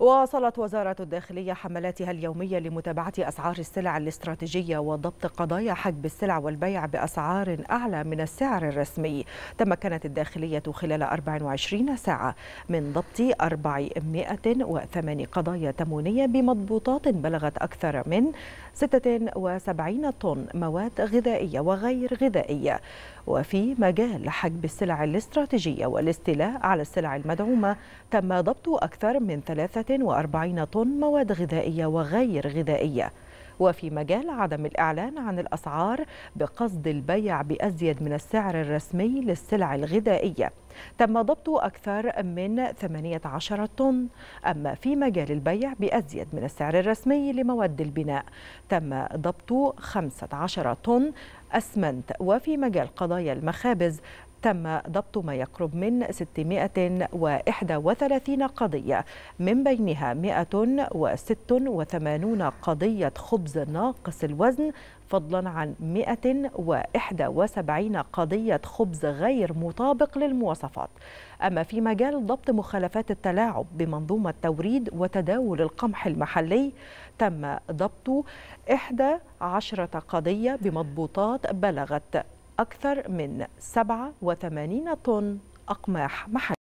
واصلت وزارة الداخلية حملاتها اليومية لمتابعة أسعار السلع الاستراتيجية وضبط قضايا حجب السلع والبيع بأسعار أعلى من السعر الرسمي تمكنت الداخلية خلال 24 ساعة من ضبط 408 قضايا تمونية بمضبوطات بلغت أكثر من 76 طن مواد غذائية وغير غذائية وفي مجال حجب السلع الاستراتيجية والاستيلاء على السلع المدعومة تم ضبط أكثر من ثلاثة 147 طن مواد غذائية وغير غذائية وفي مجال عدم الإعلان عن الأسعار بقصد البيع بأزيد من السعر الرسمي للسلع الغذائية تم ضبط أكثر من 18 طن أما في مجال البيع بأزيد من السعر الرسمي لمواد البناء تم ضبط 15 طن أسمنت وفي مجال قضايا المخابز تم ضبط ما يقرب من 631 قضية من بينها 186 قضية خبز ناقص الوزن فضلا عن 171 قضية خبز غير مطابق للمواصفات أما في مجال ضبط مخالفات التلاعب بمنظومة توريد وتداول القمح المحلي تم ضبط 11 قضية بمضبوطات بلغت أكثر من 87 طن أقماح محلية